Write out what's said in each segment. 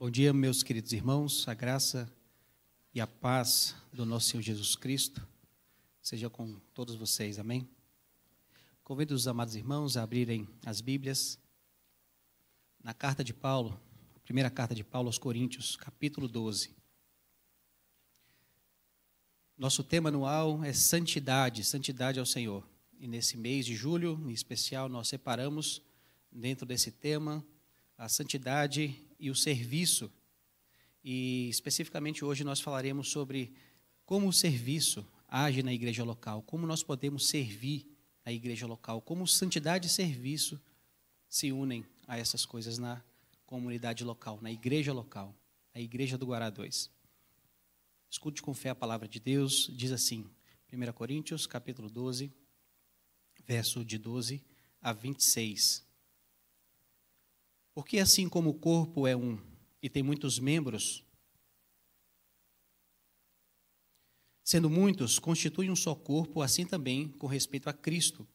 Bom dia, meus queridos irmãos, a graça e a paz do nosso Senhor Jesus Cristo seja com todos vocês, amém? Convido os amados irmãos a abrirem as Bíblias na carta de Paulo, primeira carta de Paulo aos Coríntios, capítulo 12. Nosso tema anual é santidade, santidade ao Senhor. E nesse mês de julho, em especial, nós separamos dentro desse tema a santidade e o serviço. E especificamente hoje nós falaremos sobre como o serviço age na igreja local, como nós podemos servir a igreja local, como santidade e serviço se unem a essas coisas na comunidade local, na igreja local, a igreja do Guará 2. Escute com fé a palavra de Deus, diz assim, 1 Coríntios, capítulo 12, verso de 12 a 26. Porque assim como o corpo é um e tem muitos membros, sendo muitos, constitui um só corpo, assim também com respeito a Cristo.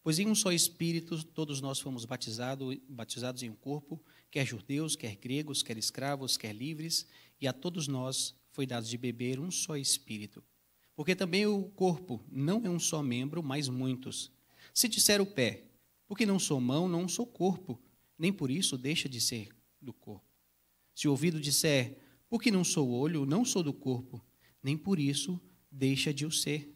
Pois em um só Espírito todos nós fomos batizado, batizados em um corpo, quer judeus, quer gregos, quer escravos, quer livres, e a todos nós foi dado de beber um só Espírito. Porque também o corpo não é um só membro, mas muitos. Se disser o pé, porque não sou mão, não sou corpo, nem por isso deixa de ser do corpo. Se o ouvido disser, porque não sou olho, não sou do corpo, nem por isso deixa de o ser.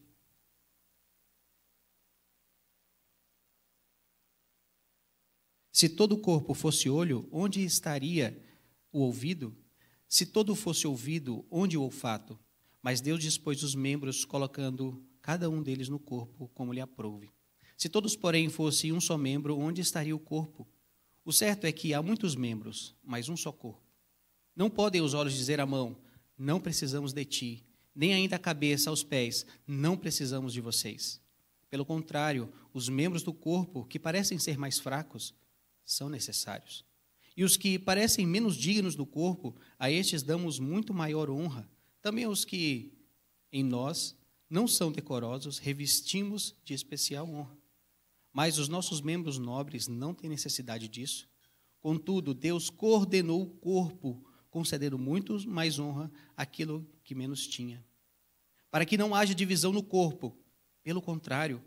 Se todo o corpo fosse olho, onde estaria o ouvido? Se todo fosse ouvido, onde o olfato? Mas Deus dispôs os membros, colocando cada um deles no corpo, como lhe aprouve. Se todos, porém, fossem um só membro, onde estaria o corpo? O certo é que há muitos membros, mas um só corpo. Não podem os olhos dizer à mão: Não precisamos de ti, nem ainda a cabeça aos pés: Não precisamos de vocês. Pelo contrário, os membros do corpo, que parecem ser mais fracos, são necessários. E os que parecem menos dignos do corpo, a estes damos muito maior honra. Também os que, em nós, não são decorosos, revestimos de especial honra. Mas os nossos membros nobres não têm necessidade disso. Contudo, Deus coordenou o corpo, concedendo muito mais honra àquilo que menos tinha. Para que não haja divisão no corpo, pelo contrário,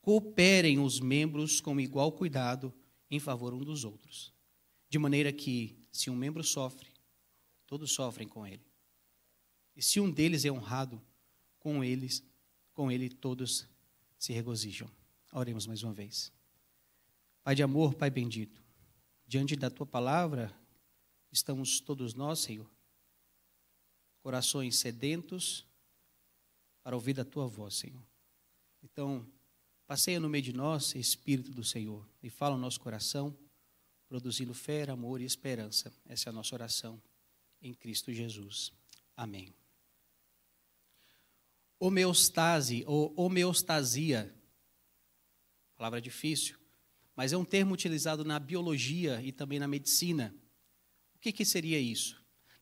cooperem os membros com igual cuidado em favor um dos outros. De maneira que, se um membro sofre, todos sofrem com ele. E se um deles é honrado, com eles, com ele todos se regozijam. Oremos mais uma vez. Pai de amor, Pai bendito, diante da tua palavra, estamos todos nós, Senhor, corações sedentos para ouvir a tua voz, Senhor. Então, passeia no meio de nós, Espírito do Senhor, e fala o nosso coração, produzindo fé, amor e esperança. Essa é a nossa oração em Cristo Jesus. Amém. Homeostase ou homeostasia Palavra difícil, mas é um termo utilizado na biologia e também na medicina. O que, que seria isso?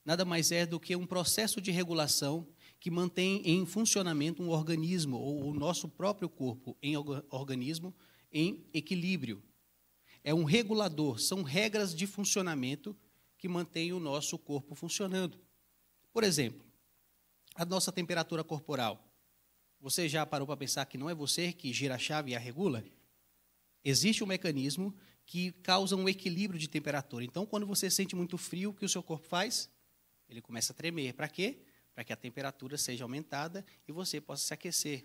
Nada mais é do que um processo de regulação que mantém em funcionamento um organismo, ou o nosso próprio corpo em organismo, em equilíbrio. É um regulador, são regras de funcionamento que mantêm o nosso corpo funcionando. Por exemplo, a nossa temperatura corporal. Você já parou para pensar que não é você que gira a chave e a regula? Existe um mecanismo que causa um equilíbrio de temperatura. Então, quando você sente muito frio, o que o seu corpo faz? Ele começa a tremer. Para quê? Para que a temperatura seja aumentada e você possa se aquecer.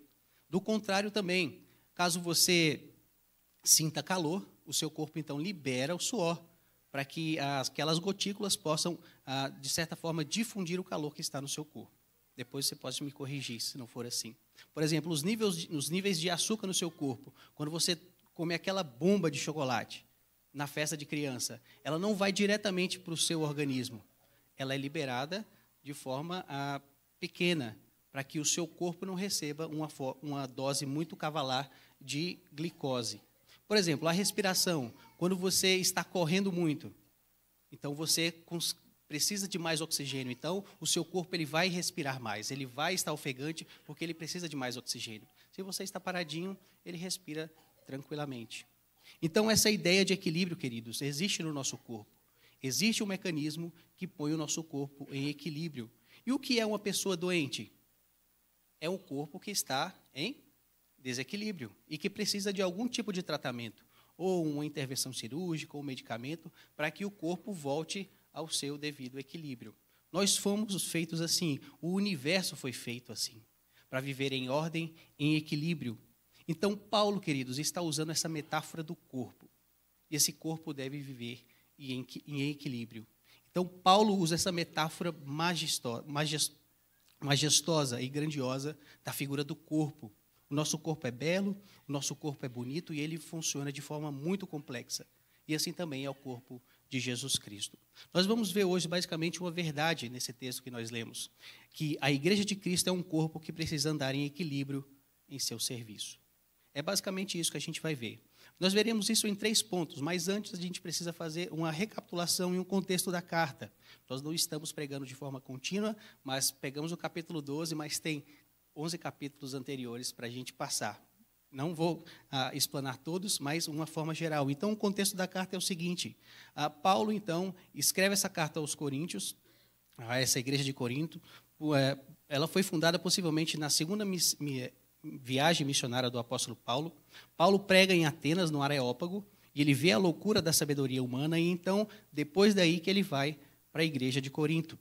Do contrário também, caso você sinta calor, o seu corpo então libera o suor para que aquelas gotículas possam, ah, de certa forma, difundir o calor que está no seu corpo. Depois você pode me corrigir se não for assim. Por exemplo, os níveis, os níveis de açúcar no seu corpo. Quando você comer aquela bomba de chocolate na festa de criança, ela não vai diretamente para o seu organismo. Ela é liberada de forma ah, pequena, para que o seu corpo não receba uma, uma dose muito cavalar de glicose. Por exemplo, a respiração, quando você está correndo muito, então você precisa de mais oxigênio. Então, o seu corpo ele vai respirar mais, ele vai estar ofegante porque ele precisa de mais oxigênio. Se você está paradinho, ele respira tranquilamente. Então, essa ideia de equilíbrio, queridos, existe no nosso corpo. Existe um mecanismo que põe o nosso corpo em equilíbrio. E o que é uma pessoa doente? É um corpo que está em desequilíbrio e que precisa de algum tipo de tratamento, ou uma intervenção cirúrgica, ou um medicamento, para que o corpo volte ao seu devido equilíbrio. Nós fomos feitos assim, o universo foi feito assim, para viver em ordem, em equilíbrio. Então, Paulo, queridos, está usando essa metáfora do corpo. E esse corpo deve viver em, em equilíbrio. Então, Paulo usa essa metáfora majestosa, majestosa e grandiosa da figura do corpo. O nosso corpo é belo, o nosso corpo é bonito e ele funciona de forma muito complexa. E assim também é o corpo de Jesus Cristo. Nós vamos ver hoje basicamente uma verdade nesse texto que nós lemos, que a igreja de Cristo é um corpo que precisa andar em equilíbrio em seu serviço. É basicamente isso que a gente vai ver. Nós veremos isso em três pontos, mas antes a gente precisa fazer uma recapitulação e um contexto da carta. Nós não estamos pregando de forma contínua, mas pegamos o capítulo 12, mas tem 11 capítulos anteriores para a gente passar. Não vou ah, explanar todos, mas uma forma geral. Então, o contexto da carta é o seguinte: ah, Paulo, então, escreve essa carta aos Coríntios, a essa igreja de Corinto. Ela foi fundada possivelmente na segunda viagem missionária do apóstolo Paulo. Paulo prega em Atenas, no Areópago, e ele vê a loucura da sabedoria humana, e então, depois daí que ele vai para a igreja de Corinto.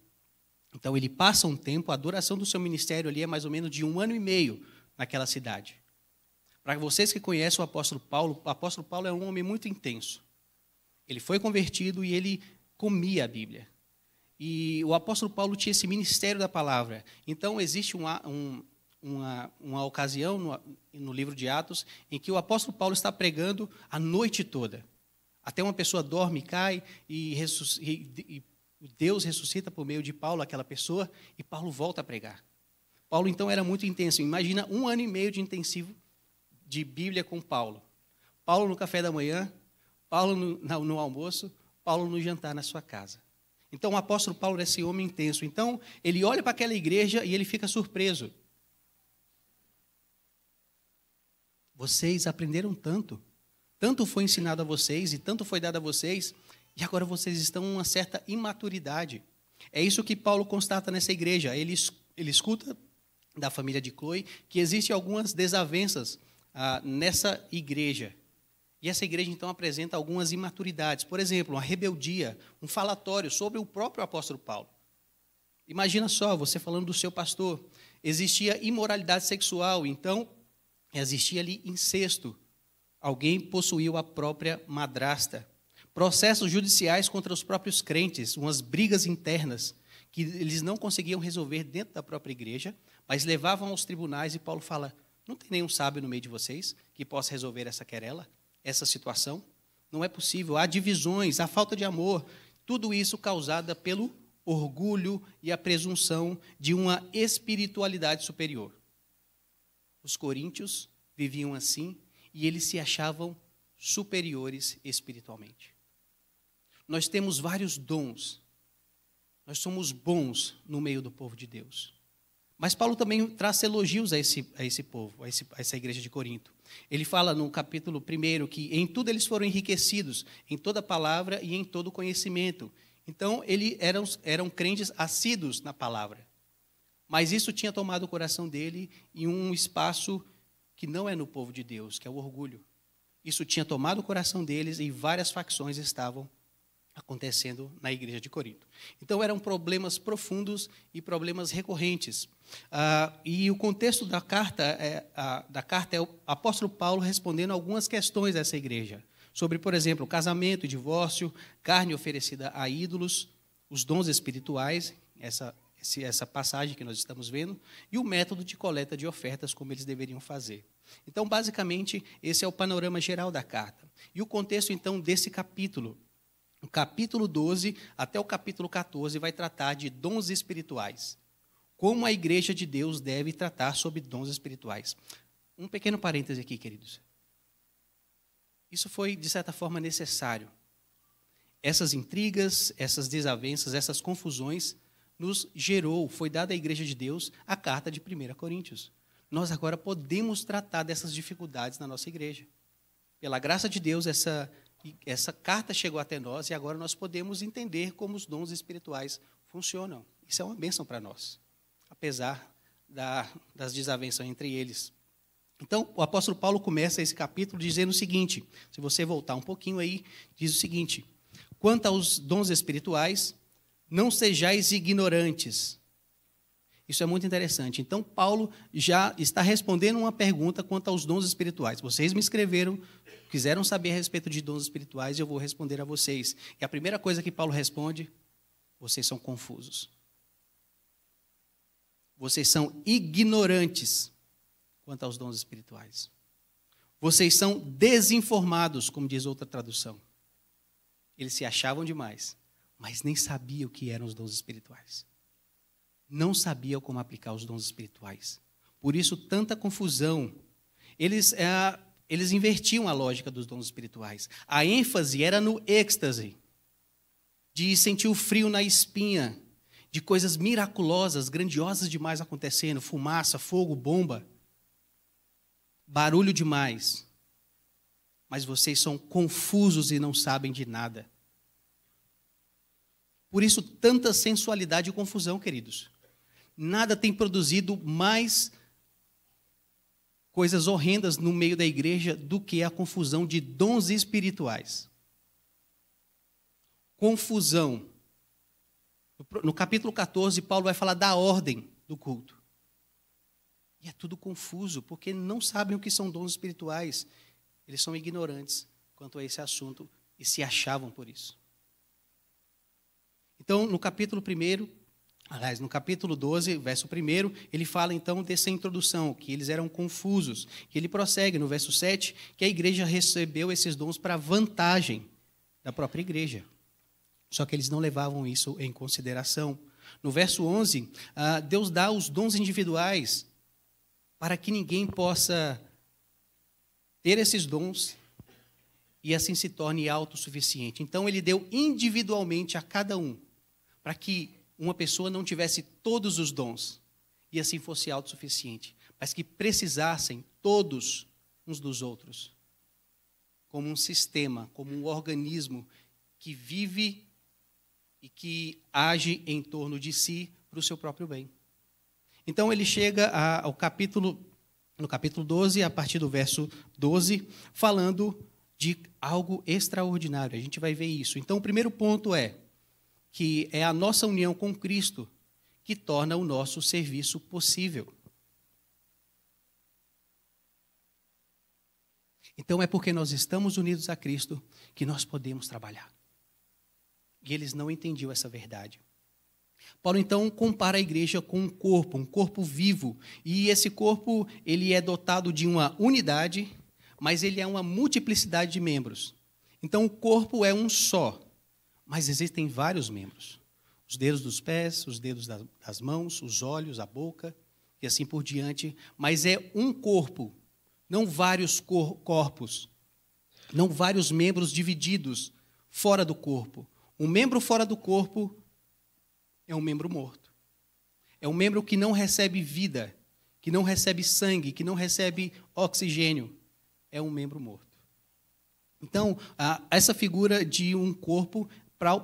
Então, ele passa um tempo, a duração do seu ministério ali é mais ou menos de um ano e meio naquela cidade. Para vocês que conhecem o apóstolo Paulo, o apóstolo Paulo é um homem muito intenso. Ele foi convertido e ele comia a Bíblia. E o apóstolo Paulo tinha esse ministério da palavra. Então, existe um, um uma, uma ocasião no, no livro de Atos em que o apóstolo Paulo está pregando a noite toda. Até uma pessoa dorme, cai e, ressusc... e, Deus ressuscita por meio de Paulo aquela pessoa e Paulo volta a pregar. Paulo então era muito intenso. Imagina um ano e meio de intensivo de Bíblia com Paulo. Paulo no café da manhã, Paulo no, no, no almoço, Paulo no jantar na sua casa. Então o apóstolo Paulo é esse homem intenso. Então ele olha para aquela igreja e ele fica surpreso. Vocês aprenderam tanto. Tanto foi ensinado a vocês e tanto foi dado a vocês, e agora vocês estão em uma certa imaturidade. É isso que Paulo constata nessa igreja. Ele, ele escuta da família de Chloe que existem algumas desavenças ah, nessa igreja. E essa igreja então apresenta algumas imaturidades. Por exemplo, uma rebeldia, um falatório sobre o próprio apóstolo Paulo. Imagina só, você falando do seu pastor. Existia imoralidade sexual, então Existia ali incesto. Alguém possuiu a própria madrasta. Processos judiciais contra os próprios crentes, umas brigas internas que eles não conseguiam resolver dentro da própria igreja, mas levavam aos tribunais e Paulo fala: "Não tem nenhum sábio no meio de vocês que possa resolver essa querela, essa situação? Não é possível. Há divisões, há falta de amor, tudo isso causada pelo orgulho e a presunção de uma espiritualidade superior. Os coríntios viviam assim e eles se achavam superiores espiritualmente. Nós temos vários dons. Nós somos bons no meio do povo de Deus. Mas Paulo também traz elogios a esse, a esse povo, a, esse, a essa igreja de Corinto. Ele fala no capítulo 1 que em tudo eles foram enriquecidos, em toda palavra e em todo conhecimento. Então, eles eram, eram crentes assíduos na palavra. Mas isso tinha tomado o coração dele em um espaço que não é no povo de Deus, que é o orgulho. Isso tinha tomado o coração deles e várias facções estavam acontecendo na igreja de Corinto. Então eram problemas profundos e problemas recorrentes. Ah, e o contexto da carta é, a, da carta é o apóstolo Paulo respondendo algumas questões dessa igreja sobre, por exemplo, casamento, divórcio, carne oferecida a ídolos, os dons espirituais, essa esse, essa passagem que nós estamos vendo, e o método de coleta de ofertas, como eles deveriam fazer. Então, basicamente, esse é o panorama geral da carta. E o contexto, então, desse capítulo. O capítulo 12 até o capítulo 14 vai tratar de dons espirituais. Como a igreja de Deus deve tratar sobre dons espirituais. Um pequeno parêntese aqui, queridos. Isso foi, de certa forma, necessário. Essas intrigas, essas desavenças, essas confusões nos gerou, foi dada à Igreja de Deus a carta de 1 Coríntios. Nós agora podemos tratar dessas dificuldades na nossa igreja. Pela graça de Deus, essa, essa carta chegou até nós e agora nós podemos entender como os dons espirituais funcionam. Isso é uma bênção para nós, apesar da, das desavenças entre eles. Então, o apóstolo Paulo começa esse capítulo dizendo o seguinte: se você voltar um pouquinho aí, diz o seguinte: quanto aos dons espirituais, não sejais ignorantes. Isso é muito interessante. Então, Paulo já está respondendo uma pergunta quanto aos dons espirituais. Vocês me escreveram, quiseram saber a respeito de dons espirituais, e eu vou responder a vocês. E a primeira coisa que Paulo responde: vocês são confusos. Vocês são ignorantes quanto aos dons espirituais. Vocês são desinformados, como diz outra tradução. Eles se achavam demais mas nem sabia o que eram os dons espirituais. Não sabia como aplicar os dons espirituais. Por isso, tanta confusão. Eles, é, eles invertiam a lógica dos dons espirituais. A ênfase era no êxtase, de sentir o frio na espinha, de coisas miraculosas, grandiosas demais acontecendo fumaça, fogo, bomba, barulho demais. Mas vocês são confusos e não sabem de nada. Por isso, tanta sensualidade e confusão, queridos. Nada tem produzido mais coisas horrendas no meio da igreja do que a confusão de dons espirituais. Confusão. No capítulo 14, Paulo vai falar da ordem do culto. E é tudo confuso, porque não sabem o que são dons espirituais. Eles são ignorantes quanto a esse assunto e se achavam por isso. Então, no capítulo 1, aliás, no capítulo 12, verso 1, ele fala então dessa introdução, que eles eram confusos. Que ele prossegue no verso 7, que a igreja recebeu esses dons para vantagem da própria igreja. Só que eles não levavam isso em consideração. No verso 11, ah, Deus dá os dons individuais para que ninguém possa ter esses dons e assim se torne autossuficiente. Então, ele deu individualmente a cada um para que uma pessoa não tivesse todos os dons e assim fosse autossuficiente, mas que precisassem todos uns dos outros, como um sistema, como um organismo que vive e que age em torno de si para o seu próprio bem. Então ele chega ao capítulo no capítulo 12, a partir do verso 12, falando de algo extraordinário. A gente vai ver isso. Então o primeiro ponto é que é a nossa união com Cristo que torna o nosso serviço possível. Então é porque nós estamos unidos a Cristo que nós podemos trabalhar. E eles não entendiam essa verdade. Paulo então compara a igreja com um corpo, um corpo vivo, e esse corpo ele é dotado de uma unidade, mas ele é uma multiplicidade de membros. Então o corpo é um só, mas existem vários membros: os dedos dos pés, os dedos das mãos, os olhos, a boca e assim por diante. Mas é um corpo, não vários cor corpos, não vários membros divididos fora do corpo. Um membro fora do corpo é um membro morto. É um membro que não recebe vida, que não recebe sangue, que não recebe oxigênio. É um membro morto. Então, essa figura de um corpo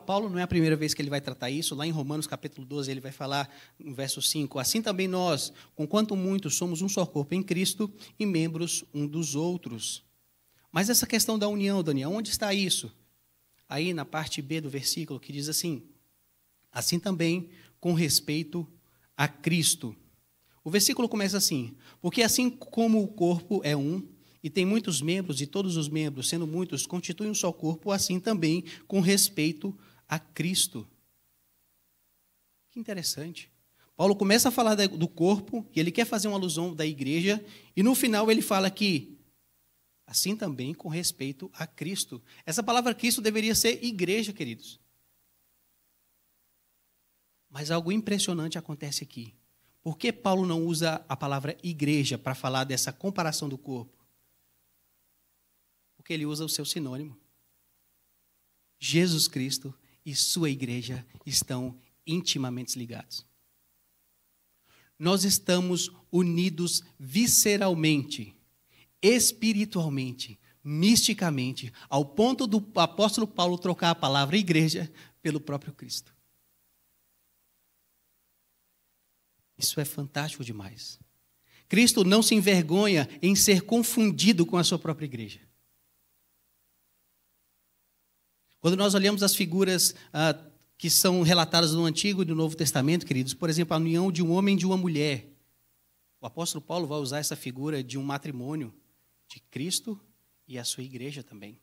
Paulo não é a primeira vez que ele vai tratar isso, lá em Romanos capítulo 12 ele vai falar no verso 5, assim também nós, com quanto muito somos um só corpo em Cristo e membros um dos outros. Mas essa questão da união, Daniel, onde está isso? Aí na parte B do versículo que diz assim: assim também com respeito a Cristo. O versículo começa assim: porque assim como o corpo é um e tem muitos membros, e todos os membros, sendo muitos, constituem um só corpo, assim também com respeito a Cristo. Que interessante. Paulo começa a falar do corpo, e ele quer fazer uma alusão da igreja, e no final ele fala que, assim também com respeito a Cristo. Essa palavra Cristo deveria ser igreja, queridos. Mas algo impressionante acontece aqui. Por que Paulo não usa a palavra igreja para falar dessa comparação do corpo? porque ele usa o seu sinônimo. Jesus Cristo e sua igreja estão intimamente ligados. Nós estamos unidos visceralmente, espiritualmente, misticamente, ao ponto do apóstolo Paulo trocar a palavra igreja pelo próprio Cristo. Isso é fantástico demais. Cristo não se envergonha em ser confundido com a sua própria igreja. Quando nós olhamos as figuras ah, que são relatadas no Antigo e no Novo Testamento, queridos, por exemplo, a união de um homem e de uma mulher. O apóstolo Paulo vai usar essa figura de um matrimônio de Cristo e a sua igreja também.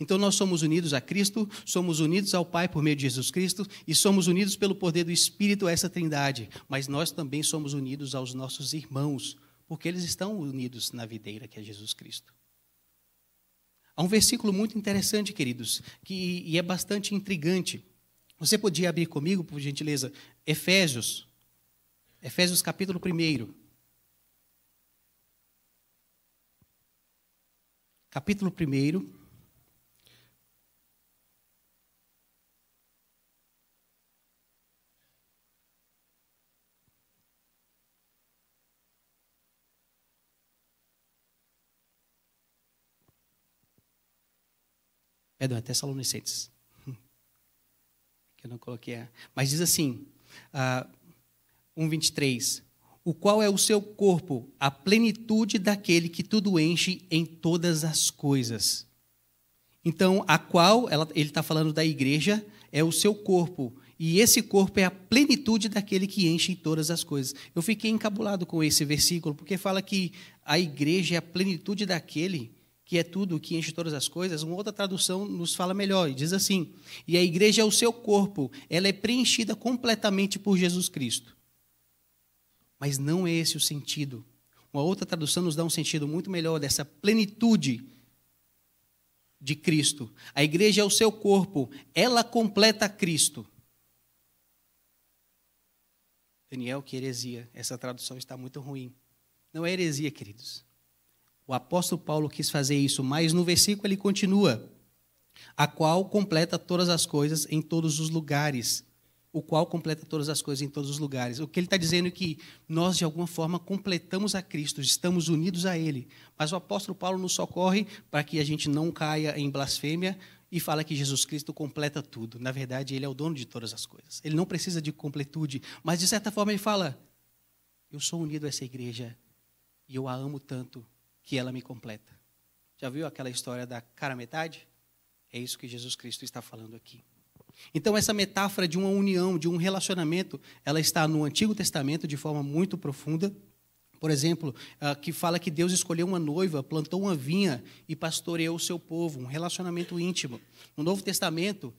Então nós somos unidos a Cristo, somos unidos ao Pai por meio de Jesus Cristo e somos unidos pelo poder do Espírito a essa Trindade, mas nós também somos unidos aos nossos irmãos, porque eles estão unidos na videira que é Jesus Cristo. Há um versículo muito interessante, queridos, que, e é bastante intrigante. Você podia abrir comigo, por gentileza, Efésios, Efésios capítulo 1. Capítulo 1. Perdão, é, é Tessalonicenses. Que eu não coloquei. É. Mas diz assim, uh, ah, 1,23. O qual é o seu corpo, a plenitude daquele que tudo enche em todas as coisas. Então, a qual, ela, ele está falando da igreja, é o seu corpo. E esse corpo é a plenitude daquele que enche em todas as coisas. Eu fiquei encabulado com esse versículo, porque fala que a igreja é a plenitude daquele que é tudo, que enche todas as coisas, uma outra tradução nos fala melhor e diz assim: E a igreja é o seu corpo, ela é preenchida completamente por Jesus Cristo. Mas não é esse o sentido. Uma outra tradução nos dá um sentido muito melhor dessa plenitude de Cristo. A igreja é o seu corpo, ela completa Cristo. Daniel, que heresia. Essa tradução está muito ruim. Não é heresia, queridos. O apóstolo Paulo quis fazer isso, mas no versículo ele continua: a qual completa todas as coisas em todos os lugares. O qual completa todas as coisas em todos os lugares. O que ele está dizendo é que nós, de alguma forma, completamos a Cristo, estamos unidos a Ele. Mas o apóstolo Paulo nos socorre para que a gente não caia em blasfêmia e fala que Jesus Cristo completa tudo. Na verdade, Ele é o dono de todas as coisas. Ele não precisa de completude, mas de certa forma ele fala: Eu sou unido a essa igreja e eu a amo tanto que ela me completa. Já viu aquela história da cara metade? É isso que Jesus Cristo está falando aqui. Então, essa metáfora de uma união, de um relacionamento, ela está no Antigo Testamento de forma muito profunda. Por exemplo, ah, que fala que Deus escolheu uma noiva, plantou uma vinha e pastoreou o seu povo, um relacionamento íntimo. No Novo Testamento,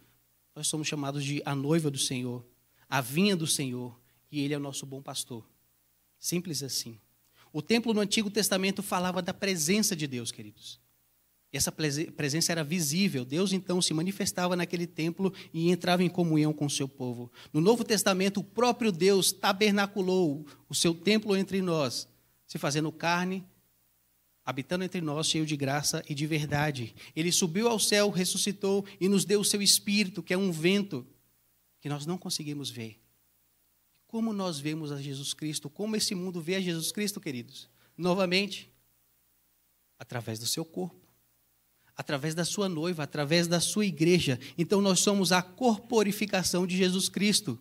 nós somos chamados de a noiva do Senhor, a vinha do Senhor, e Ele é o nosso bom pastor. Simples assim. O templo no Antigo Testamento falava da presença de Deus, queridos. Essa presença era visível. Deus então se manifestava naquele templo e entrava em comunhão com o seu povo. No Novo Testamento, o próprio Deus tabernaculou o seu templo entre nós, se fazendo carne, habitando entre nós, cheio de graça e de verdade. Ele subiu ao céu, ressuscitou e nos deu o seu espírito, que é um vento que nós não conseguimos ver, como nós vemos a Jesus Cristo, como esse mundo vê a Jesus Cristo, queridos? Novamente, através do seu corpo, através da sua noiva, através da sua igreja. Então nós somos a corporificação de Jesus Cristo.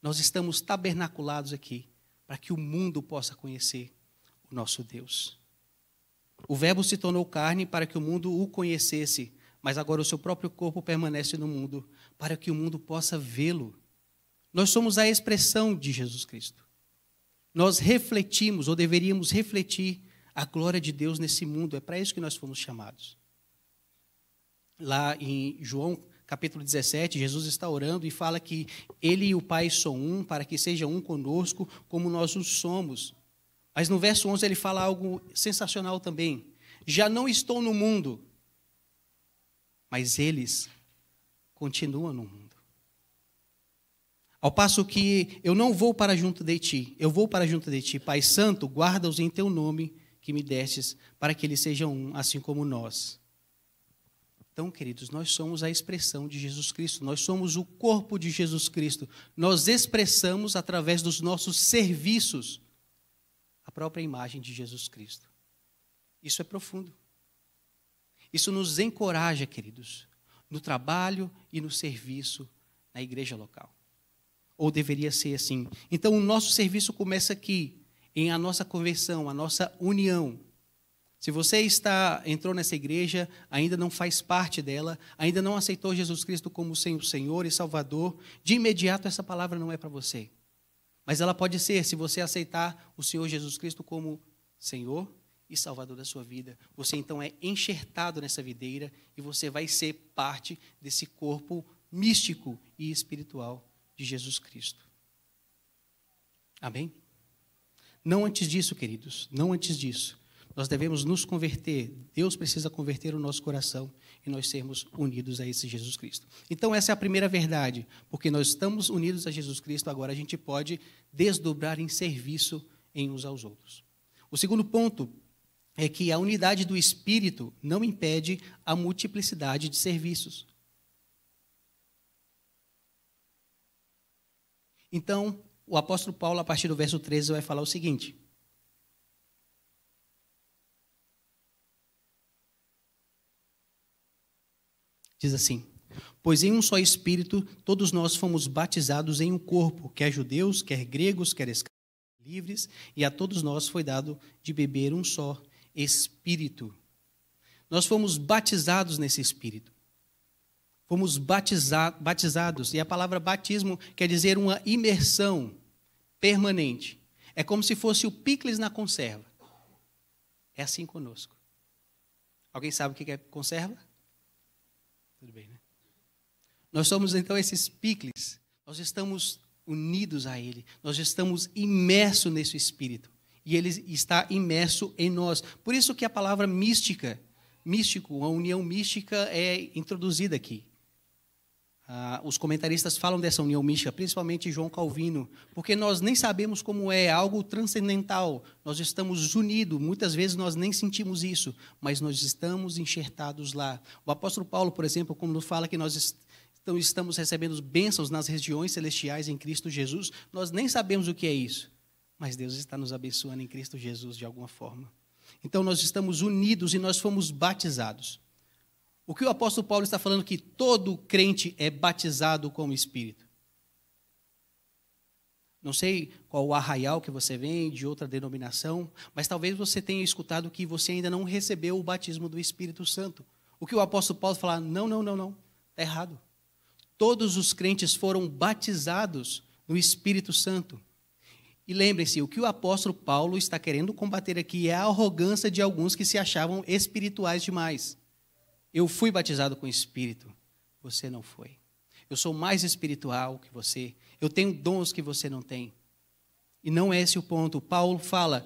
Nós estamos tabernaculados aqui para que o mundo possa conhecer o nosso Deus. O Verbo se tornou carne para que o mundo o conhecesse, mas agora o seu próprio corpo permanece no mundo para que o mundo possa vê-lo. Nós somos a expressão de Jesus Cristo. Nós refletimos, ou deveríamos refletir, a glória de Deus nesse mundo. É para isso que nós fomos chamados. Lá em João capítulo 17, Jesus está orando e fala que ele e o Pai são um, para que seja um conosco, como nós o somos. Mas no verso 11 ele fala algo sensacional também. Já não estou no mundo, mas eles continuam no mundo. Ao passo que eu não vou para junto de ti, eu vou para junto de ti. Pai Santo, guarda-os em teu nome que me destes, para que eles sejam um, assim como nós. Então, queridos, nós somos a expressão de Jesus Cristo, nós somos o corpo de Jesus Cristo, nós expressamos através dos nossos serviços a própria imagem de Jesus Cristo. Isso é profundo. Isso nos encoraja, queridos, no trabalho e no serviço na igreja local. Ou deveria ser assim. Então, o nosso serviço começa aqui, em a nossa conversão, a nossa união. Se você está entrou nessa igreja, ainda não faz parte dela, ainda não aceitou Jesus Cristo como Senhor e Salvador, de imediato essa palavra não é para você. Mas ela pode ser, se você aceitar o Senhor Jesus Cristo como Senhor e Salvador da sua vida. Você então é enxertado nessa videira e você vai ser parte desse corpo místico e espiritual de Jesus Cristo. Amém? Não antes disso, queridos, não antes disso. Nós devemos nos converter. Deus precisa converter o nosso coração e nós sermos unidos a esse Jesus Cristo. Então, essa é a primeira verdade. Porque nós estamos unidos a Jesus Cristo, agora a gente pode desdobrar em serviço em uns aos outros. O segundo ponto é que a unidade do Espírito não impede a multiplicidade de serviços. Então, o apóstolo Paulo, a partir do verso 13, vai falar o seguinte. Diz assim: Pois em um só espírito todos nós fomos batizados em um corpo, quer judeus, quer gregos, quer escravos, livres, e a todos nós foi dado de beber um só espírito. Nós fomos batizados nesse espírito fomos batizado, batizados. E a palavra batismo quer dizer uma imersão permanente. É como se fosse o picles na conserva. É assim conosco. Alguém sabe o que é conserva? Tudo bem, né? Nós somos então esses picles. Nós estamos unidos a Ele. Nós estamos imersos nesse Espírito. E Ele está imerso em nós. Por isso que a palavra mística místico, uma união mística é introduzida aqui ah, os comentaristas falam dessa união mística, principalmente João Calvino, porque nós nem sabemos como é algo transcendental. Nós estamos unidos, muitas vezes nós nem sentimos isso, mas nós estamos enxertados lá. O apóstolo Paulo, por exemplo, quando fala que nós então, estamos recebendo bênçãos nas regiões celestiais em Cristo Jesus, nós nem sabemos o que é isso, mas Deus está nos abençoando em Cristo Jesus de alguma forma. Então, nós estamos unidos e nós fomos batizados. O que o apóstolo Paulo está falando é que todo crente é batizado com o Espírito. Não sei qual o arraial que você vem, de outra denominação, mas talvez você tenha escutado que você ainda não recebeu o batismo do Espírito Santo. O que o apóstolo Paulo fala, não, não, não, não, está errado. Todos os crentes foram batizados no Espírito Santo. E lembrem-se, o que o apóstolo Paulo está querendo combater aqui é a arrogância de alguns que se achavam espirituais demais. Eu fui batizado com o Espírito, você não foi. Eu sou mais espiritual que você. Eu tenho dons que você não tem. E não é esse o ponto. Paulo fala: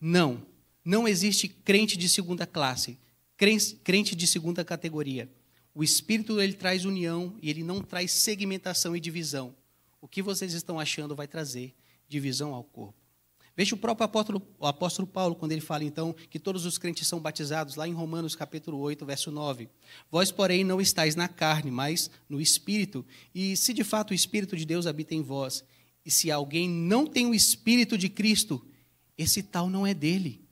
não, não existe crente de segunda classe, crente de segunda categoria. O Espírito ele traz união e ele não traz segmentação e divisão. O que vocês estão achando vai trazer divisão ao corpo. Veja o próprio apóstolo, o apóstolo Paulo, quando ele fala, então, que todos os crentes são batizados, lá em Romanos capítulo 8, verso 9. Vós, porém, não estáis na carne, mas no Espírito. E se de fato o Espírito de Deus habita em vós, e se alguém não tem o Espírito de Cristo, esse tal não é dele.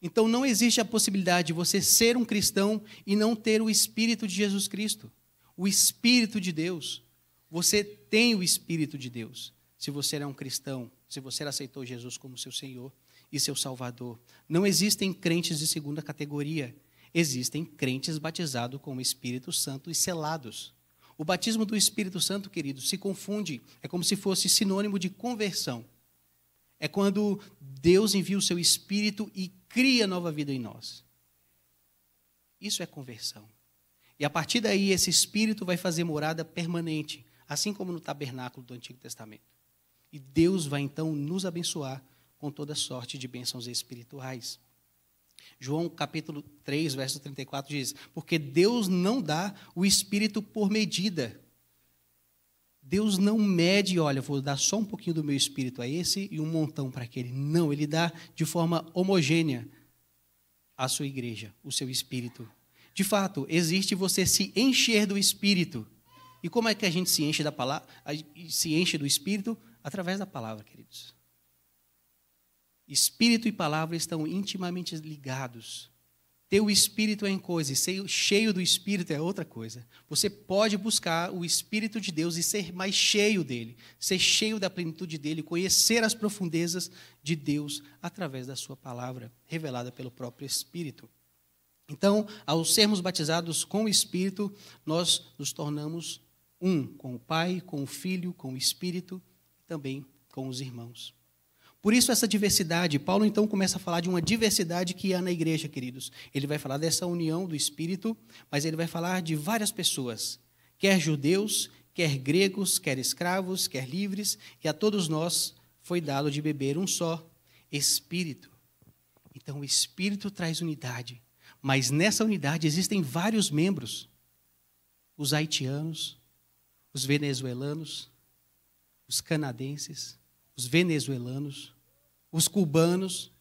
Então não existe a possibilidade de você ser um cristão e não ter o Espírito de Jesus Cristo, o Espírito de Deus. Você tem o Espírito de Deus, se você é um cristão se você aceitou Jesus como seu Senhor e seu Salvador. Não existem crentes de segunda categoria. Existem crentes batizados com o Espírito Santo e selados. O batismo do Espírito Santo, querido, se confunde. É como se fosse sinônimo de conversão. É quando Deus envia o seu Espírito e cria nova vida em nós. Isso é conversão. E a partir daí, esse Espírito vai fazer morada permanente, assim como no tabernáculo do Antigo Testamento. E Deus vai então nos abençoar com toda sorte de bênçãos espirituais. João capítulo 3, verso 34 diz: Porque Deus não dá o espírito por medida. Deus não mede, olha, vou dar só um pouquinho do meu espírito a esse e um montão para aquele. Não, ele dá de forma homogênea à sua igreja, o seu espírito. De fato, existe você se encher do espírito. E como é que a gente se enche da palavra, se enche do espírito? Através da palavra, queridos. Espírito e palavra estão intimamente ligados. Ter o espírito é em coisa, e ser cheio do espírito é outra coisa. Você pode buscar o espírito de Deus e ser mais cheio dele, ser cheio da plenitude dele, conhecer as profundezas de Deus através da sua palavra revelada pelo próprio espírito. Então, ao sermos batizados com o espírito, nós nos tornamos um com o Pai, com o Filho, com o Espírito também com os irmãos. Por isso, essa diversidade, Paulo então começa a falar de uma diversidade que há na igreja, queridos. Ele vai falar dessa união do espírito, mas ele vai falar de várias pessoas, quer judeus, quer gregos, quer escravos, quer livres, e a todos nós foi dado de beber um só espírito. Então, o espírito traz unidade, mas nessa unidade existem vários membros: os haitianos, os venezuelanos, os canadenses, os venezuelanos, os cubanos.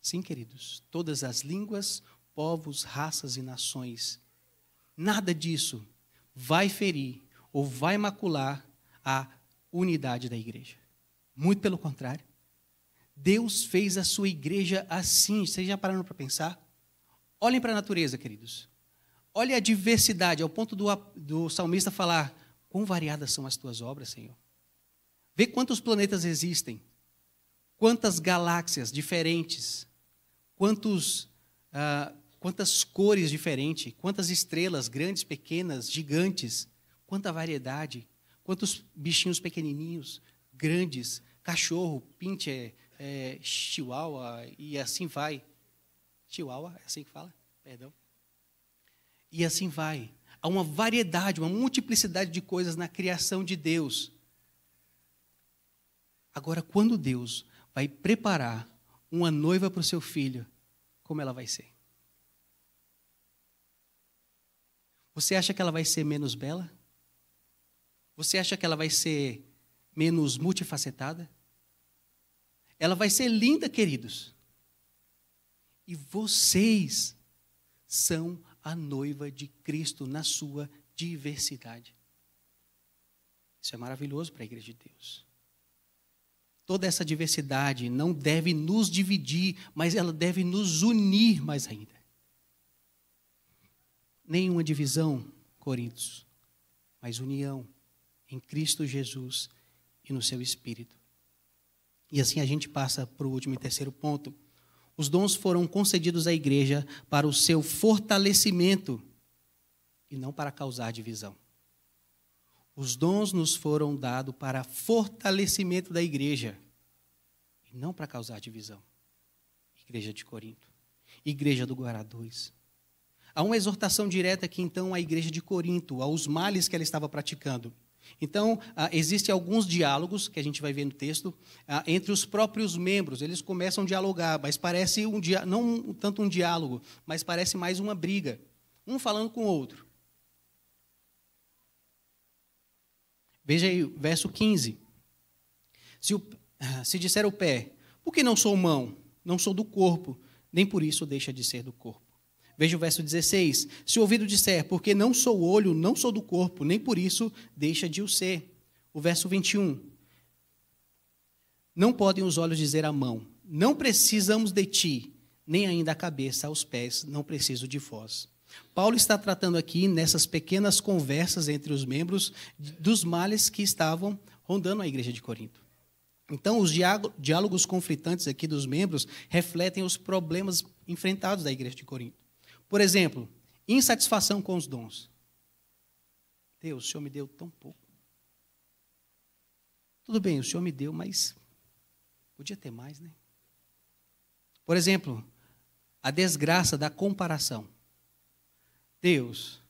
Sim, queridos, todas as línguas, povos, raças e nações. Nada disso vai ferir ou vai macular a unidade da igreja. Muito pelo contrário. Deus fez a sua igreja assim. Vocês já pararam para pensar? Olhem para a natureza, queridos. Olhem a diversidade, ao ponto do, do salmista falar: Quão variadas são as tuas obras, Senhor. Vê quantos planetas existem, quantas galáxias diferentes, quantos, ah, quantas cores diferentes, quantas estrelas, grandes, pequenas, gigantes, quanta variedade, quantos bichinhos pequenininhos, grandes, cachorro, pinche, é, chihuahua, e assim vai. Chihuahua, é assim que fala? Perdão. E assim vai. Há uma variedade, uma multiplicidade de coisas na criação de Deus. Agora, quando Deus vai preparar uma noiva para o seu filho, como ela vai ser? Você acha que ela vai ser menos bela? Você acha que ela vai ser menos multifacetada? Ela vai ser linda, queridos. E vocês são a noiva de Cristo na sua diversidade. Isso é maravilhoso para a igreja de Deus. Toda essa diversidade não deve nos dividir, mas ela deve nos unir mais ainda. Nenhuma divisão, Coríntios, mas união em Cristo Jesus e no seu Espírito. E assim a gente passa para o último e terceiro ponto os dons foram concedidos à igreja para o seu fortalecimento e não para causar divisão. Os dons nos foram dados para fortalecimento da igreja e não para causar divisão. Igreja de Corinto, Igreja do Guará 2. Há uma exortação direta aqui então à igreja de Corinto, aos males que ela estava praticando. Então, ah, existem alguns diálogos que a gente vai ver no texto ah, entre os próprios membros. Eles começam a dialogar, mas parece um dia, não tanto um diálogo, mas parece mais uma briga, um falando com o outro. Veja aí, verso 15. Se, o, ah, se disser o pé, por que não sou mão? Não sou do corpo, nem por isso deixa de ser do corpo. Veja o verso 16. Se o ouvido disser, porque não sou olho, não sou do corpo, nem por isso deixa de o ser. O verso 21. Não podem os olhos dizer à mão, não precisamos de ti, nem ainda a cabeça aos pés, não preciso de vós. Paulo está tratando aqui, nessas pequenas conversas entre os membros, dos males que estavam rondando a igreja de Corinto. Então, os diálogos conflitantes aqui dos membros refletem os problemas enfrentados da igreja de Corinto. Por exemplo, insatisfação com os dons. Deus, o Senhor me deu tão pouco. Tudo bem, o Senhor me deu, mas podia ter mais, né? Por exemplo, a desgraça da comparação. Deus,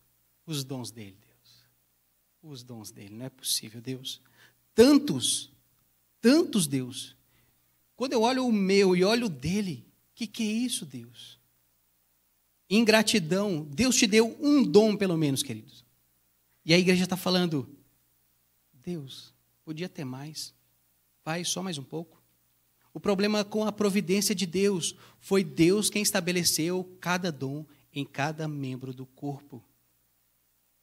os dons dele, Deus. Os dons dele, não é possível, Deus. Tantos, tantos, Deus. Quando eu olho o meu e olho o dele, que que é isso, Deus? ingratidão. Deus te deu um dom, pelo menos, queridos. E a igreja está falando: Deus, podia ter mais. Vai, só mais um pouco. O problema com a providência de Deus foi Deus quem estabeleceu cada dom em cada membro do corpo.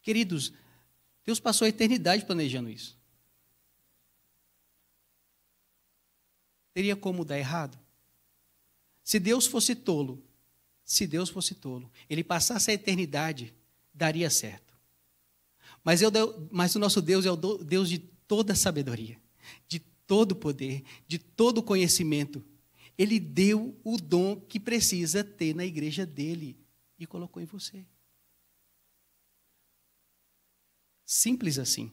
Queridos, Deus passou a eternidade planejando isso. Teria como dar errado? Se Deus fosse tolo, se Deus fosse tolo, ele passasse a eternidade, daria certo. Mas, eu, mas o nosso Deus é o Deus de toda sabedoria, de todo poder, de todo conhecimento. Ele deu o dom que precisa ter na igreja dele e colocou em você. Simples assim.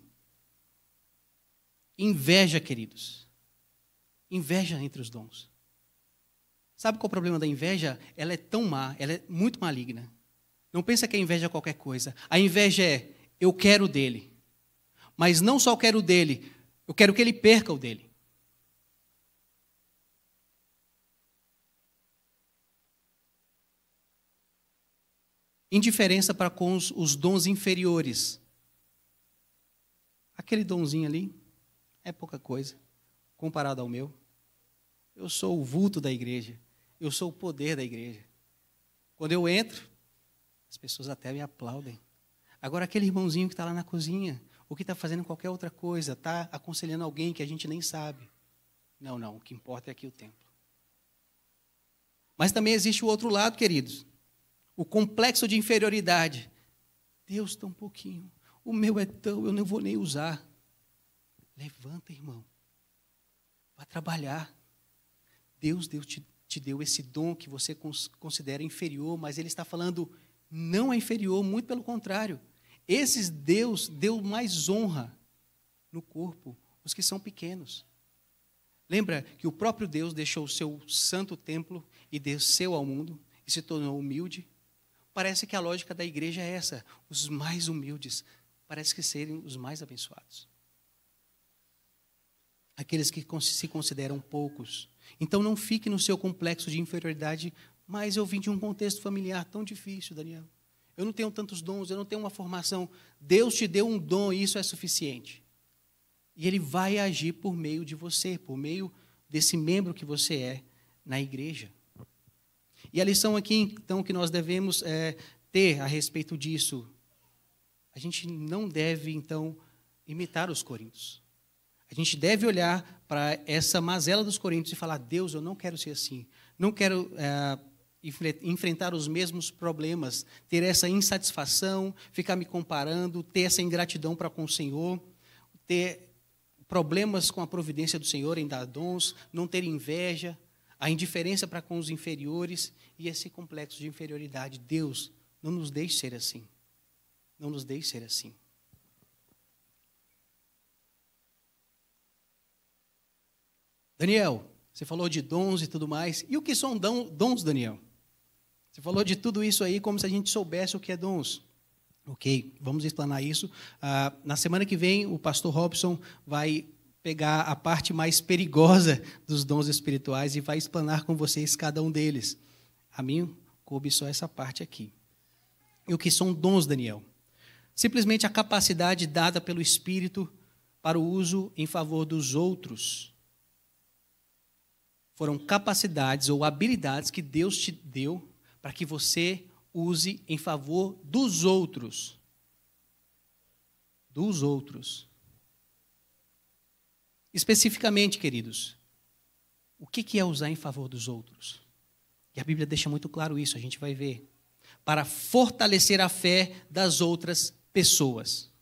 Inveja, queridos. Inveja entre os dons. Sabe qual é o problema da inveja? Ela é tão má, ela é muito maligna. Não pensa que a inveja é qualquer coisa. A inveja é eu quero dele. Mas não só quero dele, eu quero que ele perca o dele. Indiferença para com os, os dons inferiores. Aquele donzinho ali é pouca coisa comparado ao meu. Eu sou o vulto da igreja. Eu sou o poder da igreja. Quando eu entro, as pessoas até me aplaudem. Agora, aquele irmãozinho que está lá na cozinha, ou que está fazendo qualquer outra coisa, está aconselhando alguém que a gente nem sabe. Não, não, o que importa é aqui o templo. Mas também existe o outro lado, queridos. O complexo de inferioridade. Deus tão pouquinho. O meu é tão, eu não vou nem usar. Levanta, irmão. Vá trabalhar. Deus, Deus te te deu esse dom que você considera inferior, mas ele está falando não é inferior, muito pelo contrário. Esses Deus deu mais honra no corpo, os que são pequenos. Lembra que o próprio Deus deixou o seu santo templo e desceu ao mundo e se tornou humilde? Parece que a lógica da igreja é essa: os mais humildes parece que serem os mais abençoados. Aqueles que se consideram poucos então não fique no seu complexo de inferioridade, mas eu vim de um contexto familiar tão difícil, Daniel. Eu não tenho tantos dons, eu não tenho uma formação. Deus te deu um dom e isso é suficiente. E ele vai agir por meio de você, por meio desse membro que você é na igreja. E a lição aqui, então, que nós devemos é, ter a respeito disso, a gente não deve, então, imitar os coríntios. A gente deve olhar para essa mazela dos coríntios e falar: Deus, eu não quero ser assim. Não quero é, enfrentar os mesmos problemas, ter essa insatisfação, ficar me comparando, ter essa ingratidão para com o Senhor, ter problemas com a providência do Senhor em dar dons, não ter inveja, a indiferença para com os inferiores e esse complexo de inferioridade. Deus, não nos deixe ser assim. Não nos deixe ser assim. Daniel, você falou de dons e tudo mais. E o que são dons, Daniel? Você falou de tudo isso aí como se a gente soubesse o que é dons. Ok, vamos explanar isso. Ah, na semana que vem, o pastor Robson vai pegar a parte mais perigosa dos dons espirituais e vai explanar com vocês cada um deles. A mim, coube só essa parte aqui. E o que são dons, Daniel? Simplesmente a capacidade dada pelo Espírito para o uso em favor dos outros foram capacidades ou habilidades que Deus te deu para que você use em favor dos outros. Dos outros. Especificamente, queridos, o que é usar em favor dos outros? E a Bíblia deixa muito claro isso, a gente vai ver. Para fortalecer a fé das outras pessoas.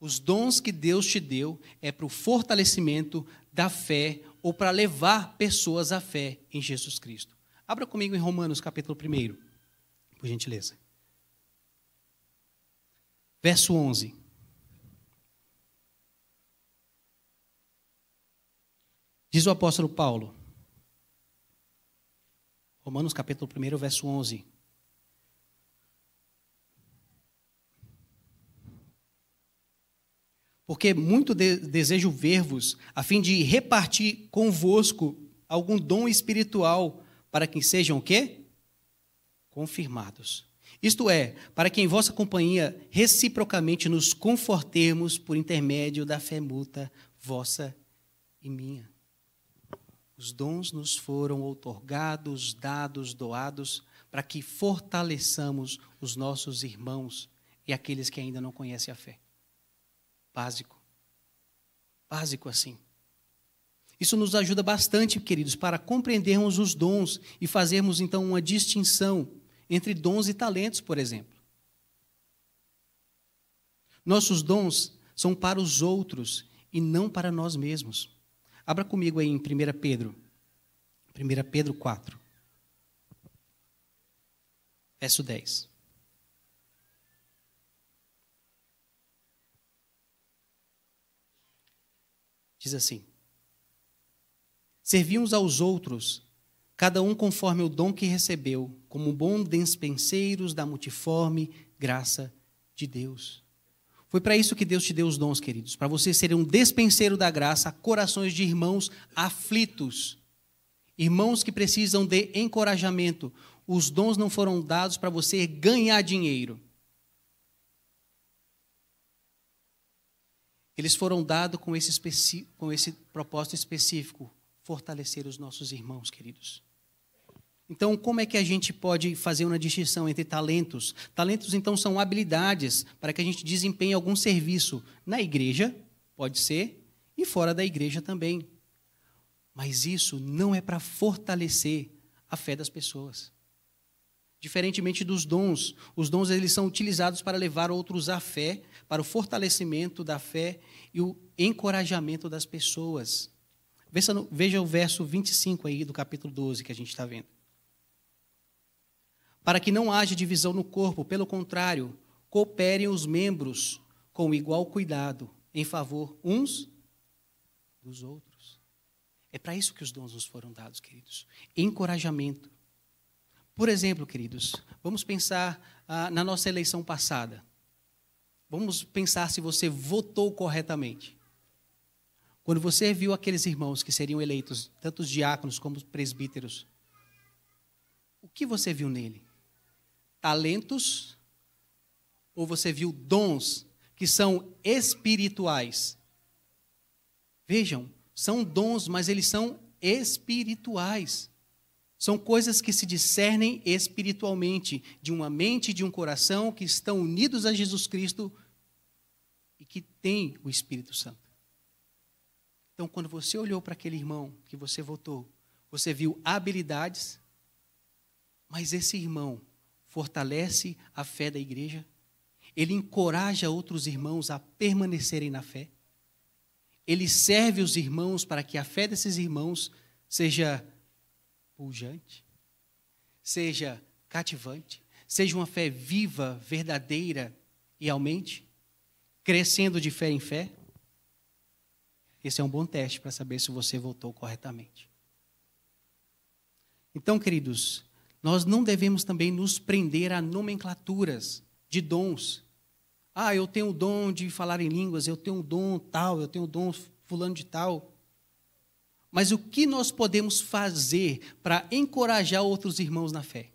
Os dons que Deus te deu é para o fortalecimento da fé ou para levar pessoas à fé em Jesus Cristo. Abra comigo em Romanos capítulo 1, por gentileza. Verso 11. Diz o apóstolo Paulo, Romanos capítulo 1, verso 11. porque muito de desejo ver-vos, a fim de repartir convosco algum dom espiritual, para que sejam o quê? Confirmados. Isto é, para que em vossa companhia reciprocamente nos confortemos por intermédio da fé mútua vossa e minha. Os dons nos foram outorgados, dados, doados, para que fortaleçamos os nossos irmãos e aqueles que ainda não conhecem a fé. Básico. Básico assim. Isso nos ajuda bastante, queridos, para compreendermos os dons e fazermos então uma distinção entre dons e talentos, por exemplo. Nossos dons são para os outros e não para nós mesmos. Abra comigo aí em 1 Pedro. 1 Pedro 4. Verso 10. Diz assim: Servi uns aos outros, cada um conforme o dom que recebeu, como bom despenseiros da multiforme graça de Deus. Foi para isso que Deus te deu os dons, queridos, para você ser um despenseiro da graça a corações de irmãos aflitos, irmãos que precisam de encorajamento. Os dons não foram dados para você ganhar dinheiro. Eles foram dados com esse, com esse propósito específico, fortalecer os nossos irmãos queridos. Então, como é que a gente pode fazer uma distinção entre talentos? Talentos, então, são habilidades para que a gente desempenhe algum serviço na igreja, pode ser, e fora da igreja também. Mas isso não é para fortalecer a fé das pessoas. Diferentemente dos dons, os dons eles são utilizados para levar outros à fé, para o fortalecimento da fé e o encorajamento das pessoas. Veja, o verso 25 aí do capítulo 12 que a gente está vendo. Para que não haja divisão no corpo, pelo contrário, cooperem os membros com igual cuidado em favor uns dos outros. É para isso que os dons nos foram dados, queridos. Encorajamento, por exemplo, queridos, vamos pensar ah, na nossa eleição passada. Vamos pensar se você votou corretamente. Quando você viu aqueles irmãos que seriam eleitos, tanto os diáconos como os presbíteros, o que você viu nele? Talentos ou você viu dons que são espirituais? Vejam, são dons, mas eles são espirituais. São coisas que se discernem espiritualmente, de uma mente e de um coração que estão unidos a Jesus Cristo e que tem o Espírito Santo. Então, quando você olhou para aquele irmão que você votou, você viu habilidades, mas esse irmão fortalece a fé da igreja, ele encoraja outros irmãos a permanecerem na fé, ele serve os irmãos para que a fé desses irmãos seja pujante, seja cativante, seja uma fé viva, verdadeira e aumente, crescendo de fé em fé. Esse é um bom teste para saber se você votou corretamente. Então, queridos, nós não devemos também nos prender a nomenclaturas de dons. Ah, eu tenho o dom de falar em línguas, eu tenho o dom tal, eu tenho o dom fulano de tal. Mas o que nós podemos fazer para encorajar outros irmãos na fé?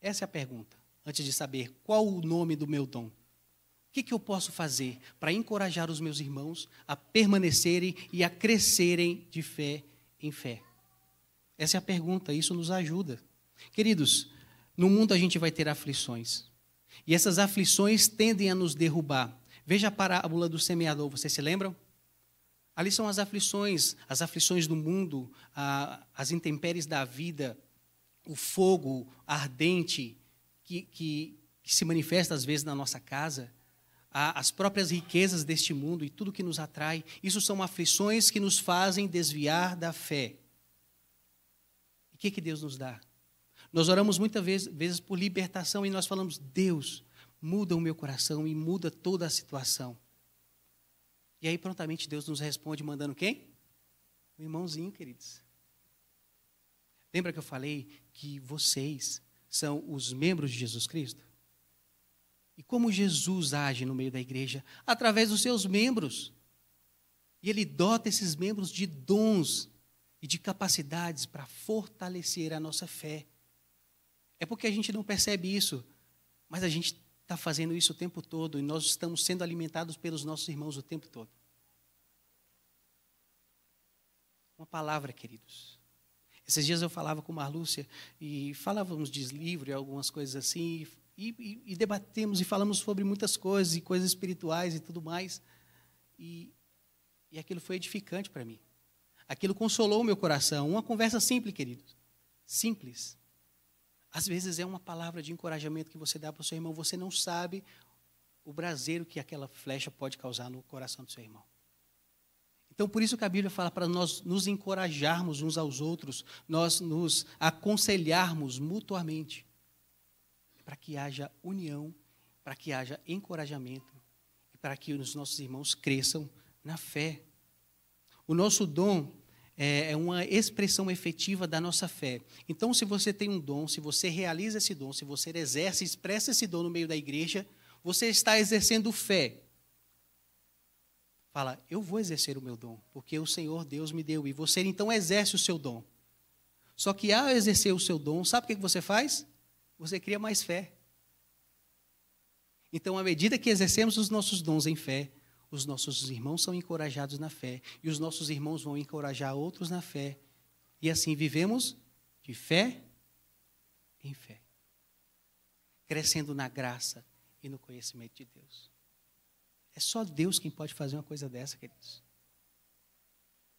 Essa é a pergunta, antes de saber qual o nome do meu dom. O que, que eu posso fazer para encorajar os meus irmãos a permanecerem e a crescerem de fé em fé? Essa é a pergunta, isso nos ajuda. Queridos, no mundo a gente vai ter aflições. E essas aflições tendem a nos derrubar. Veja a parábola do semeador, vocês se lembram? Ali são as aflições, as aflições do mundo, a, as intempéries da vida, o fogo ardente que, que, que, se manifesta às vezes na nossa casa, a, as próprias riquezas deste mundo e tudo que nos atrai. Isso são aflições que nos fazem desviar da fé. E o que, que Deus nos dá? Nós oramos muitas vezes, vezes por libertação e nós falamos: Deus, muda o meu coração e muda toda a situação. E aí prontamente Deus nos responde mandando quem? O irmãozinho, queridos. Lembra que eu falei que vocês são os membros de Jesus Cristo? E como Jesus age no meio da igreja? Através dos seus membros. E ele dota esses membros de dons e de capacidades para fortalecer a nossa fé. É porque a gente não percebe isso, mas a gente está fazendo isso o tempo todo e nós estamos sendo alimentados pelos nossos irmãos o tempo todo. Uma palavra, queridos. Esses dias eu falava com Marlúcia e falávamos de livro e algumas coisas assim, e, e, e debatemos e falamos sobre muitas coisas, e coisas espirituais e tudo mais. E, e aquilo foi edificante para mim. Aquilo consolou o meu coração. Uma conversa simples, queridos. Simples. Às vezes é uma palavra de encorajamento que você dá para o seu irmão, você não sabe o braseiro que aquela flecha pode causar no coração do seu irmão. Então, por isso que a Bíblia fala para nós nos encorajarmos uns aos outros, nós nos aconselharmos mutuamente, para que haja união, para que haja encorajamento e para que os nossos irmãos cresçam na fé. O nosso dom é, é uma expressão efetiva da nossa fé. Então, se você tem um dom, se você realiza esse dom, se você exerce, expressa esse dom no meio da igreja, você está exercendo fé. Fala, eu vou exercer o meu dom, porque o Senhor Deus me deu. E você então exerce o seu dom. Só que ao exercer o seu dom, sabe o que você faz? Você cria mais fé. Então, à medida que exercemos os nossos dons em fé, os nossos irmãos são encorajados na fé, e os nossos irmãos vão encorajar outros na fé. E assim vivemos de fé em fé, crescendo na graça e no conhecimento de Deus. É só Deus quem pode fazer uma coisa dessa, queridos.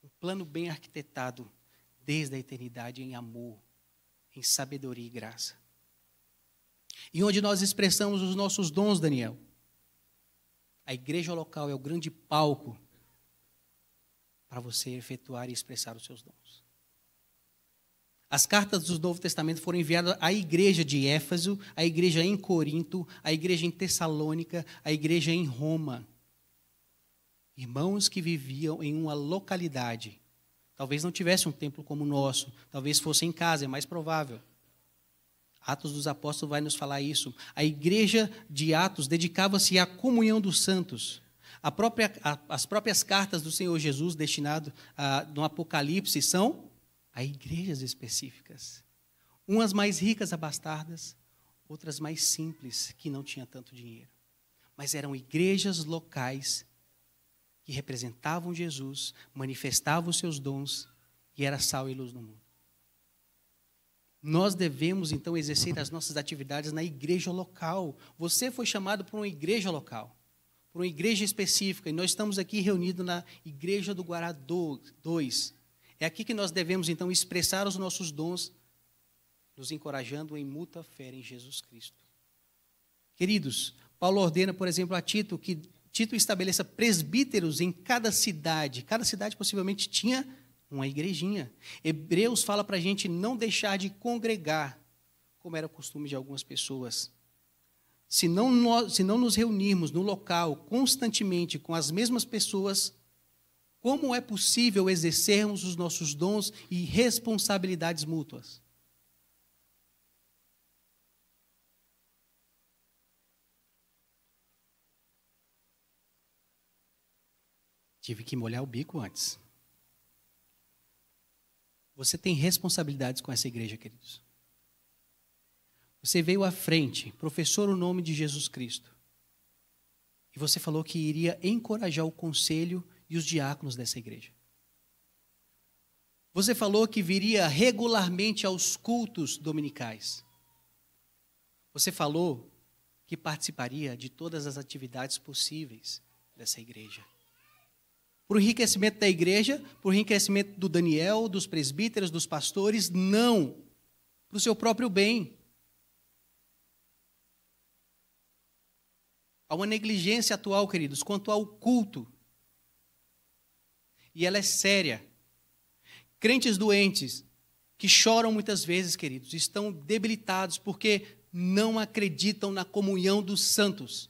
Um plano bem arquitetado desde a eternidade em amor, em sabedoria e graça. E onde nós expressamos os nossos dons, Daniel? A igreja local é o grande palco para você efetuar e expressar os seus dons. As cartas do Novo Testamento foram enviadas à igreja de Éfeso, à igreja em Corinto, à igreja em Tessalônica, à igreja em Roma. Irmãos que viviam em uma localidade. Talvez não tivesse um templo como o nosso, talvez fosse em casa, é mais provável. Atos dos Apóstolos vai nos falar isso. A igreja de Atos dedicava-se à comunhão dos santos. A própria, a, as próprias cartas do Senhor Jesus destinado a, no Apocalipse são a igrejas específicas. Umas mais ricas, abastardas, outras mais simples, que não tinha tanto dinheiro. Mas eram igrejas locais que representavam Jesus, manifestavam os seus dons e era sal e luz no mundo. Nós devemos, então, exercer as nossas atividades na igreja local. Você foi chamado para uma igreja local, para uma igreja específica, e nós estamos aqui reunidos na igreja do Guará 2. É aqui que nós devemos, então, expressar os nossos dons, nos encorajando em muita fé em Jesus Cristo. Queridos, Paulo ordena, por exemplo, a Tito que Tito estabeleça presbíteros em cada cidade. Cada cidade possivelmente tinha uma igrejinha. Hebreus fala para a gente não deixar de congregar, como era o costume de algumas pessoas. Se não, nós, se não nos reunirmos no local constantemente com as mesmas pessoas, como é possível exercermos os nossos dons e responsabilidades mútuas? Tive que molhar o bico antes. Você tem responsabilidades com essa igreja, queridos. Você veio à frente, professor o nome de Jesus Cristo. E você falou que iria encorajar o conselho e os diáconos dessa igreja. Você falou que viria regularmente aos cultos dominicais. Você falou que participaria de todas as atividades possíveis dessa igreja. Para o enriquecimento da igreja, para o enriquecimento do Daniel, dos presbíteros, dos pastores, não. Para o seu próprio bem. Há uma negligência atual, queridos, quanto ao culto. E ela é séria. Crentes doentes, que choram muitas vezes, queridos, estão debilitados porque não acreditam na comunhão dos santos.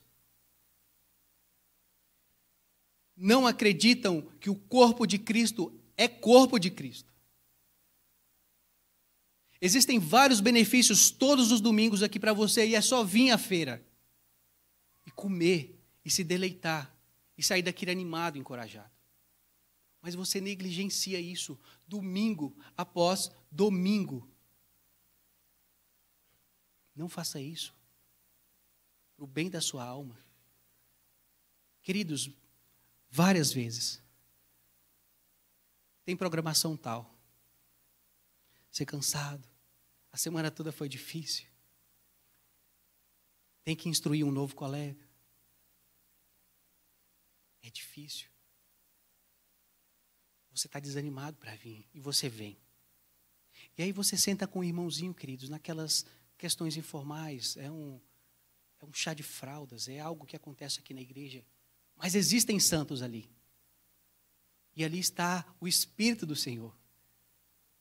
não acreditam que o corpo de Cristo é corpo de Cristo. Existem vários benefícios todos os domingos aqui para você e é só vir à feira e comer e se deleitar e sair daqui animado, encorajado. Mas você negligencia isso domingo após domingo. Não faça isso. Para o bem da sua alma. Queridos, Várias vezes. Tem programação tal. Ser cansado. A semana toda foi difícil. Tem que instruir um novo colega. É difícil. Você está desanimado para vir e você vem. E aí você senta com o irmãozinho, queridos, naquelas questões informais. É um, é um chá de fraldas, é algo que acontece aqui na igreja mas existem santos ali. E ali está o Espírito do Senhor.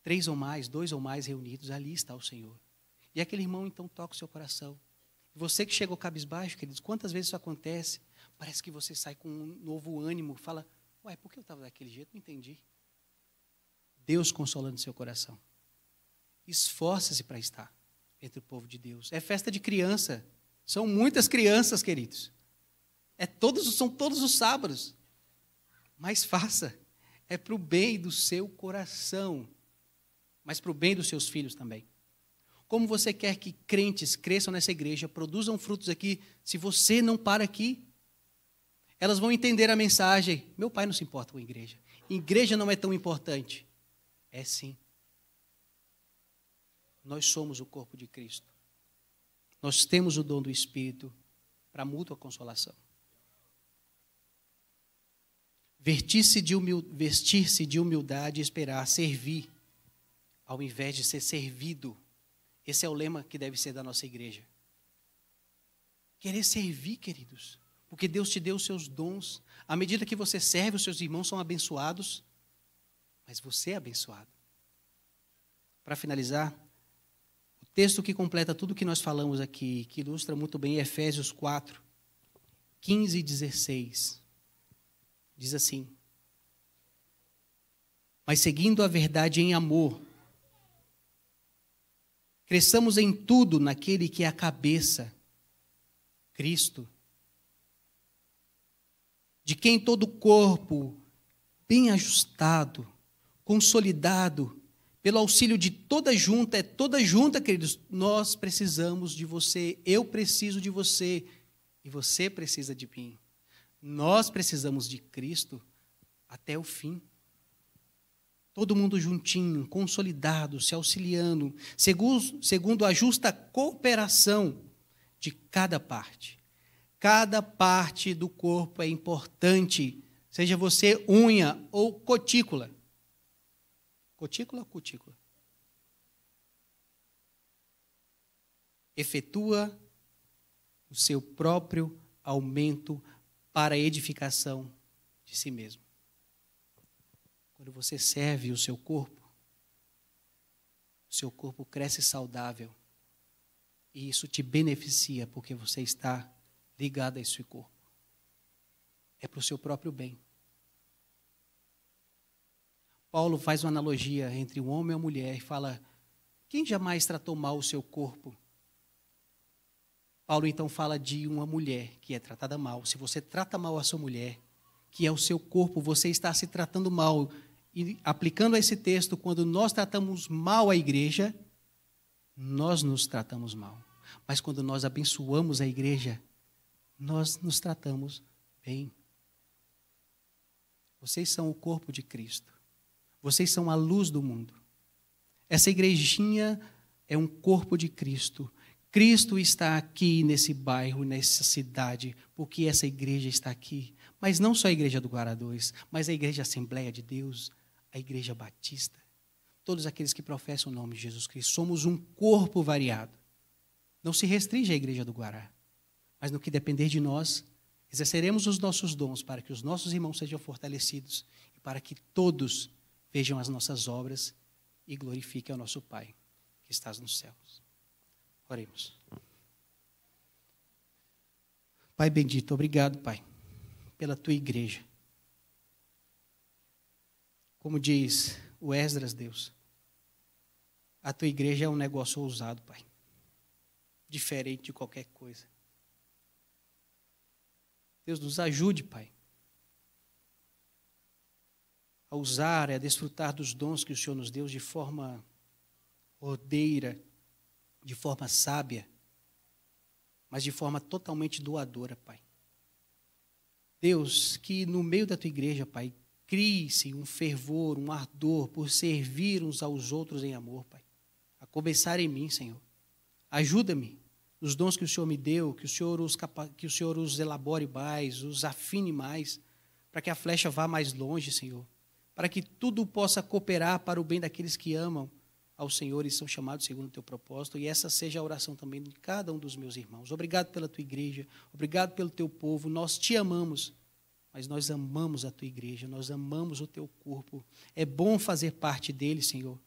Três ou mais, dois ou mais reunidos, ali está o Senhor. E aquele irmão então toca o seu coração. Você que chegou cabisbaixo, queridos, quantas vezes isso acontece? Parece que você sai com um novo ânimo, fala, ué, por que eu estava daquele jeito? Não entendi. Deus consolando seu coração. Esforce-se para estar entre o povo de Deus. É festa de criança. São muitas crianças, queridos. É todos, são todos os sábados. Mas faça. É para o bem do seu coração, mas para o bem dos seus filhos também. Como você quer que crentes cresçam nessa igreja, produzam frutos aqui, se você não para aqui? Elas vão entender a mensagem. Meu pai não se importa com a igreja. Igreja não é tão importante. É sim. Nós somos o corpo de Cristo. Nós temos o dom do Espírito para mútua consolação. Vestir-se de, vestir de humildade e esperar servir, ao invés de ser servido. Esse é o lema que deve ser da nossa igreja. Querer servir, queridos, porque Deus te deu os seus dons. À medida que você serve, os seus irmãos são abençoados, mas você é abençoado. Para finalizar, o texto que completa tudo o que nós falamos aqui, que ilustra muito bem Efésios 4, 15 e 16. Diz assim: Mas seguindo a verdade em amor, cresçamos em tudo naquele que é a cabeça, Cristo, de quem todo o corpo, bem ajustado, consolidado, pelo auxílio de toda junta, é toda junta, queridos, nós precisamos de você, eu preciso de você e você precisa de mim. Nós precisamos de Cristo até o fim. Todo mundo juntinho, consolidado, se auxiliando, segundo, segundo a justa cooperação de cada parte. Cada parte do corpo é importante, seja você unha ou cutícula. Cutícula ou cutícula? Efetua o seu próprio aumento para a edificação de si mesmo. Quando você serve o seu corpo, o seu corpo cresce saudável. E isso te beneficia porque você está ligado a esse corpo. É para o seu próprio bem. Paulo faz uma analogia entre o homem e a mulher e fala: quem jamais tratou mal o seu corpo Paulo então fala de uma mulher que é tratada mal. Se você trata mal a sua mulher, que é o seu corpo, você está se tratando mal. E aplicando esse texto, quando nós tratamos mal a igreja, nós nos tratamos mal. Mas quando nós abençoamos a igreja, nós nos tratamos bem. Vocês são o corpo de Cristo. Vocês são a luz do mundo. Essa igrejinha é um corpo de Cristo Cristo está aqui nesse bairro, nessa cidade, porque essa igreja está aqui. Mas não só a igreja do Guará 2, mas a igreja Assembleia de Deus, a igreja Batista. Todos aqueles que professam o nome de Jesus Cristo. Somos um corpo variado. Não se restringe à igreja do Guará. Mas no que depender de nós, exerceremos os nossos dons para que os nossos irmãos sejam fortalecidos e para que todos vejam as nossas obras e glorifiquem ao nosso Pai que estás nos céus. Oremos. Pai bendito, obrigado, Pai, pela tua igreja. Como diz o Esdras, Deus, a tua igreja é um negócio ousado, Pai, diferente de qualquer coisa. Deus nos ajude, Pai, a usar, a desfrutar dos dons que o Senhor nos deu de forma ordeira, de forma sábia, mas de forma totalmente doadora, Pai. Deus, que no meio da tua igreja, Pai, crie-se um fervor, um ardor por servir uns aos outros em amor, Pai. A começar em mim, Senhor. Ajuda-me nos dons que o Senhor me deu, que o Senhor os, que o Senhor os elabore mais, os afine mais, para que a flecha vá mais longe, Senhor. Para que tudo possa cooperar para o bem daqueles que amam ao Senhor e são chamados segundo o teu propósito, e essa seja a oração também de cada um dos meus irmãos. Obrigado pela tua igreja, obrigado pelo teu povo, nós te amamos, mas nós amamos a tua igreja, nós amamos o teu corpo. É bom fazer parte dele, Senhor.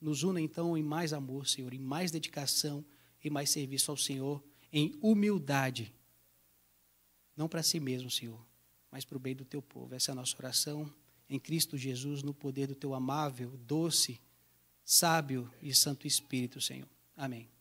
Nos una então em mais amor, Senhor, em mais dedicação, e mais serviço ao Senhor, em humildade. Não para si mesmo, Senhor, mas para o bem do teu povo. Essa é a nossa oração em Cristo Jesus, no poder do teu amável, doce sábio e santo Espírito, Senhor. Amém.